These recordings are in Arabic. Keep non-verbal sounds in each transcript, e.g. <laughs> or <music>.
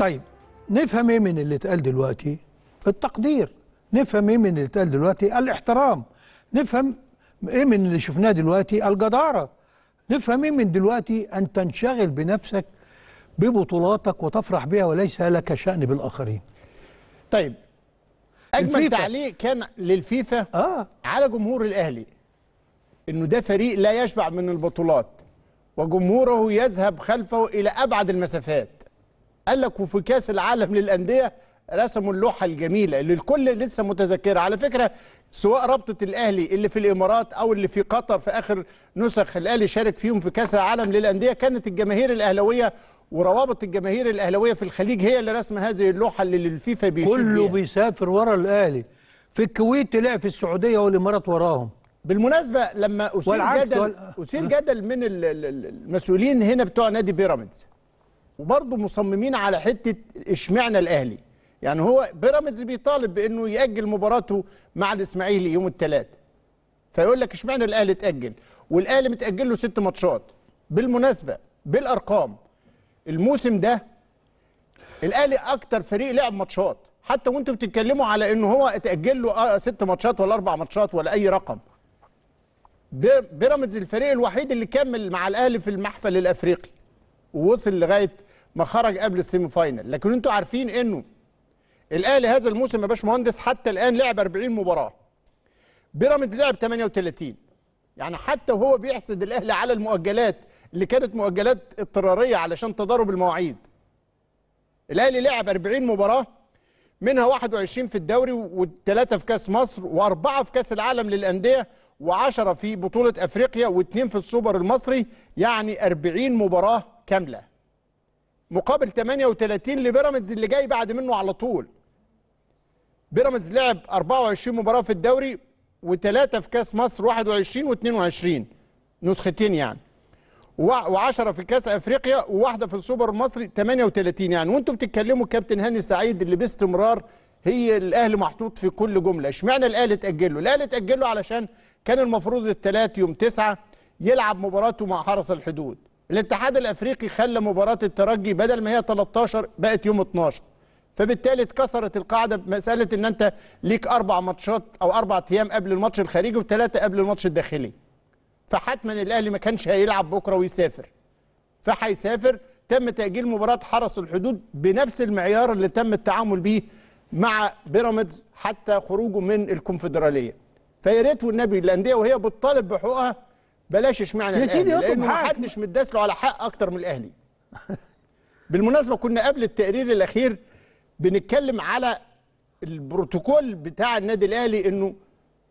طيب نفهم ايه من اللي اتقال دلوقتي التقدير نفهم ايه من اللي اتقال دلوقتي الاحترام نفهم ايه من اللي شفناه دلوقتي الجداره نفهم ايه من دلوقتي ان تنشغل بنفسك ببطولاتك وتفرح بها وليس لك شأن بالآخرين طيب أجمل الفيفا. تعليق كان للفيفا آه. على جمهور الأهلي أنه ده فريق لا يشبع من البطولات وجمهوره يذهب خلفه إلى أبعد المسافات قال لك وفي كاس العالم للانديه رسموا اللوحه الجميله اللي الكل لسه متذكرها على فكره سواء رابطه الاهلي اللي في الامارات او اللي في قطر في اخر نسخ الاهلي شارك فيهم في كاس العالم للانديه كانت الجماهير الاهلاويه وروابط الجماهير الاهلاويه في الخليج هي اللي رسم هذه اللوحه اللي الفيفا بيشير كله بيها. بيسافر ورا الاهلي في الكويت تلاقي في السعوديه والامارات وراهم بالمناسبه لما اثير جدل وال... اثير جدل من المسؤولين هنا بتوع نادي بيراميدز وبرضه مصممين على حته اشمعنى الاهلي يعني هو بيراميدز بيطالب بانه ياجل مباراته مع الاسماعيلي يوم الثلاث فيقول لك اشمعنى الاهلي اتاجل والاهلي متاجل له ست ماتشات بالمناسبه بالارقام الموسم ده الاهلي اكتر فريق لعب ماتشات حتى وانتم بتتكلموا على ان هو اتاجل له آه، ست ماتشات ولا اربع ماتشات ولا اي رقم بيراميدز الفريق الوحيد اللي كمل مع الاهلي في المحفل الافريقي ووصل لغايه ما خرج قبل السيمي فاينل لكن انتوا عارفين انه الاهلي هذا الموسم يا باشمهندس حتى الان لعب 40 مباراه بيراميدز لعب 38 يعني حتى وهو بيحسد الاهلي على المؤجلات اللي كانت مؤجلات اضطراريه علشان تضارب المواعيد الاهلي لعب 40 مباراه منها 21 في الدوري وثلاثه في كاس مصر واربعه في كاس العالم للانديه و10 في بطوله افريقيا واثنين في السوبر المصري يعني 40 مباراه كامله مقابل 38 لبيراميدز اللي جاي بعد منه على طول بيراميدز لعب 24 مباراه في الدوري وثلاثه في كاس مصر 21 و22 نسختين يعني و10 في كاس افريقيا وواحده في السوبر المصري 38 يعني وانتم بتتكلموا كابتن هاني سعيد اللي باستمرار هي الاهلي محطوط في كل جمله اشمعنى الاهلي تاجل له الاهلي تاجل له علشان كان المفروض الثلاث يوم 9 يلعب مباراته مع حرس الحدود الاتحاد الافريقي خلى مباراه الترجي بدل ما هي 13 بقت يوم 12 فبالتالي اتكسرت القاعده بمساله ان انت ليك اربع ماتشات او اربع ايام قبل الماتش الخارجي وثلاثه قبل الماتش الداخلي فحتما الاهلي ما كانش هيلعب بكره ويسافر فهيسافر تم تاجيل مباراه حرس الحدود بنفس المعيار اللي تم التعامل بيه مع بيراميدز حتى خروجه من الكونفدراليه فيا ريت والنبي الانديه وهي بتطالب بحقوقها بلاش اشمعنى يا سيدي الاهلي لانه محدش مداس له على حق اكتر من الاهلي <laughs> بالمناسبه كنا قبل التقرير الاخير بنتكلم على البروتوكول بتاع النادي الاهلي انه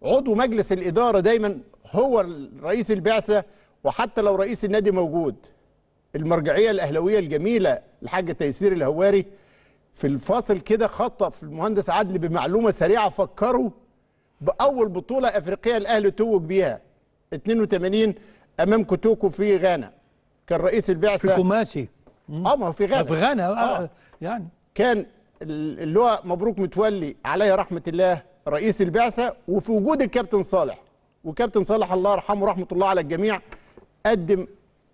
عضو مجلس الاداره دايما هو رئيس البعثه وحتى لو رئيس النادي موجود المرجعيه الاهلاويه الجميله الحاج تيسير الهواري في الفاصل كده خطف المهندس عدلي بمعلومه سريعه فكروا باول بطوله افريقيه الاهلي توج بيها 82 امام كوتوكو في غانا كان رئيس البعثه في كوماسي اه ما هو في غانا في غانا آه. آه. آه، يعني كان اللواء مبروك متولي عليه رحمه الله رئيس البعثه وفي وجود الكابتن صالح وكابتن صالح الله يرحمه رحمه الله على الجميع قدم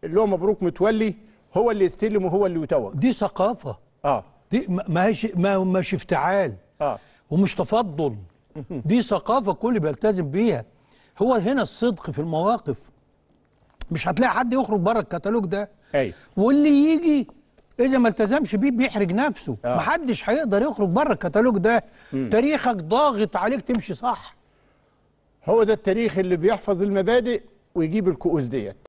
اللواء مبروك متولي هو اللي يستلم وهو اللي يتوج دي ثقافه اه دي ما هيش ما مش افتعال اه ومش تفضل دي ثقافه كل بيلتزم بيها هو هنا الصدق في المواقف مش هتلاقي حد يخرج بره الكتالوج ده أي. واللي يجي اذا ما التزمش بيه بيحرج نفسه آه. محدش هيقدر يخرج بره الكتالوج ده م. تاريخك ضاغط عليك تمشي صح هو ده التاريخ اللي بيحفظ المبادئ ويجيب الكؤوس ديت